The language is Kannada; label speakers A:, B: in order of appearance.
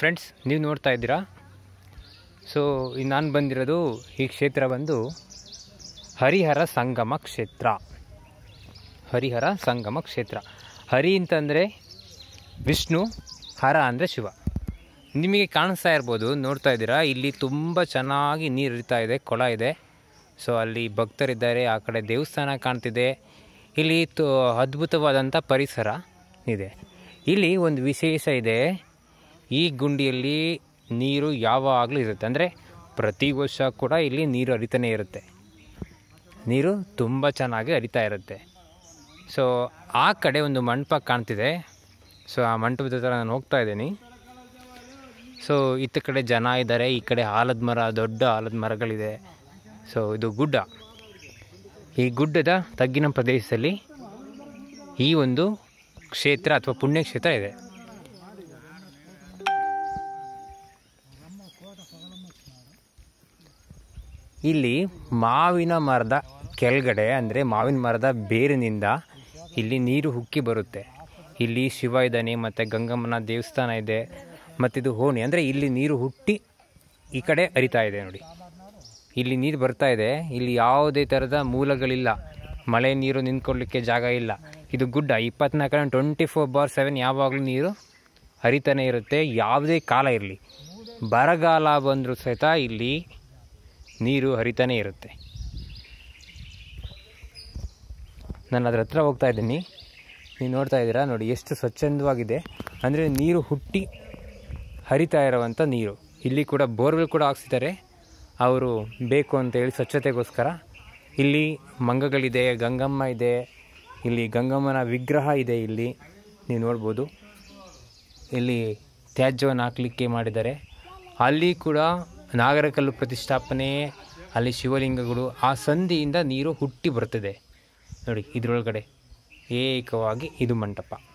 A: ಫ್ರೆಂಡ್ಸ್ ನೀವು ನೋಡ್ತಾ ಇದ್ದೀರಾ ಸೊ ನಾನು ಬಂದಿರೋದು ಈ ಕ್ಷೇತ್ರ ಬಂದು ಹರಿಹರ ಸಂಗಮ ಕ್ಷೇತ್ರ ಹರಿಹರ ಸಂಗಮ ಕ್ಷೇತ್ರ ಹರಿ ಅಂತಂದರೆ ವಿಷ್ಣು ಹರ ಅಂದರೆ ಶಿವ ನಿಮಗೆ ಕಾಣಿಸ್ತಾ ಇರ್ಬೋದು ನೋಡ್ತಾ ಇದ್ದೀರಾ ಇಲ್ಲಿ ತುಂಬ ಚೆನ್ನಾಗಿ ನೀರು ಇರ್ತಾ ಇದೆ ಕೊಳ ಇದೆ ಸೊ ಅಲ್ಲಿ ಭಕ್ತರಿದ್ದಾರೆ ಆ ಕಡೆ ದೇವಸ್ಥಾನ ಕಾಣ್ತಿದೆ ಇಲ್ಲಿ ತು ಅದ್ಭುತವಾದಂಥ ಪರಿಸರ ಇದೆ ಇಲ್ಲಿ ಒಂದು ವಿಶೇಷ ಇದೆ ಈ ಗುಂಡಿಯಲ್ಲಿ ನೀರು ಯಾವಾಗಲೂ ಇರುತ್ತೆ ಅಂದರೆ ಪ್ರತಿ ವರ್ಷ ಕೂಡ ಇಲ್ಲಿ ನೀರು ಹರಿತಾನೆ ಇರುತ್ತೆ ನೀರು ತುಂಬ ಚೆನ್ನಾಗಿ ಹರಿತಾ ಇರುತ್ತೆ ಸೊ ಆ ಕಡೆ ಒಂದು ಮಂಟಪ ಕಾಣ್ತಿದೆ ಸೊ ಆ ಮಂಟಪದ ಥರ ನಾನು ಹೋಗ್ತಾ ಇದ್ದೀನಿ ಸೊ ಇತ್ತ ಕಡೆ ಜನ ಇದ್ದಾರೆ ಈ ಕಡೆ ಆಲದ ಮರ ದೊಡ್ಡ ಆಲದ ಮರಗಳಿದೆ ಸೊ ಇದು ಗುಡ್ಡ ಈ ಗುಡ್ಡದ ತಗ್ಗಿನ ಪ್ರದೇಶದಲ್ಲಿ ಈ ಒಂದು ಕ್ಷೇತ್ರ ಅಥವಾ ಪುಣ್ಯಕ್ಷೇತ್ರ ಇದೆ ಇಲ್ಲಿ ಮಾವಿನ ಮರದ ಕೆಳಗಡೆ ಅಂದರೆ ಮಾವಿನ ಮರದ ಬೇರಿನಿಂದ ಇಲ್ಲಿ ನೀರು ಹುಕ್ಕಿ ಬರುತ್ತೆ ಇಲ್ಲಿ ಶಿವ ಇದ್ದಾನೆ ಮತ್ತು ಗಂಗಮ್ಮನ ದೇವಸ್ಥಾನ ಇದೆ ಮತ್ತಿದು ಹೋಣಿ ಅಂದರೆ ಇಲ್ಲಿ ನೀರು ಹುಟ್ಟಿ ಈ ಕಡೆ ಹರಿತಾ ಇದೆ ನೋಡಿ ಇಲ್ಲಿ ನೀರು ಬರ್ತಾ ಇದೆ ಇಲ್ಲಿ ಯಾವುದೇ ಥರದ ಮೂಲಗಳಿಲ್ಲ ಮಳೆ ನೀರು ನಿಂತ್ಕೊಳ್ಳಿಕ್ಕೆ ಜಾಗ ಇಲ್ಲ ಇದು ಗುಡ್ಡ ಇಪ್ಪತ್ನಾಲ್ಕು ಟ್ವೆಂಟಿ ಫೋರ್ ಬಾರ್ ಸೆವೆನ್ ಯಾವಾಗಲೂ ನೀರು ಹರಿತಾನೆ ಇರುತ್ತೆ ಯಾವುದೇ ಕಾಲ ಇರಲಿ ಬರಗಾಲ ಬಂದರೂ ಸಹಿತ ಇಲ್ಲಿ ನೀರು ಹರಿತಾನೇ ಇರುತ್ತೆ ನಾನು ಅದ್ರ ಹತ್ರ ಹೋಗ್ತಾ ಇದ್ದೀನಿ ನೀವು ನೋಡ್ತಾ ಇದ್ದೀರಾ ನೋಡಿ ಎಷ್ಟು ಸ್ವಚ್ಛಂದವಾಗಿದೆ ಅಂದರೆ ನೀರು ಹುಟ್ಟಿ ಹರಿತಾ ಇರೋವಂಥ ನೀರು ಇಲ್ಲಿ ಕೂಡ ಬೋರ್ವೆಲ್ ಕೂಡ ಹಾಕ್ಸಿದ್ದಾರೆ ಅವರು ಬೇಕು ಅಂತ ಹೇಳಿ ಸ್ವಚ್ಛತೆಗೋಸ್ಕರ ಇಲ್ಲಿ ಮಂಗಗಳಿದೆ ಗಂಗಮ್ಮ ಇದೆ ಇಲ್ಲಿ ಗಂಗಮ್ಮನ ವಿಗ್ರಹ ಇದೆ ಇಲ್ಲಿ ನೀವು ನೋಡ್ಬೋದು ಇಲ್ಲಿ ತ್ಯಾಜ್ಯವನ್ನು ಹಾಕಲಿಕ್ಕೆ ಮಾಡಿದ್ದಾರೆ ಅಲ್ಲಿ ಕೂಡ ನಾಗರಕಲ್ಲು ಪ್ರತಿಷ್ಠಾಪನೆ ಅಲ್ಲಿ ಶಿವಲಿಂಗಗಳು ಆ ಸಂಧಿಯಿಂದ ನೀರು ಹುಟ್ಟಿ ಬರ್ತದೆ ನೋಡಿ ಇದರೊಳಗಡೆ ಏಕವಾಗಿ ಇದು ಮಂಟಪ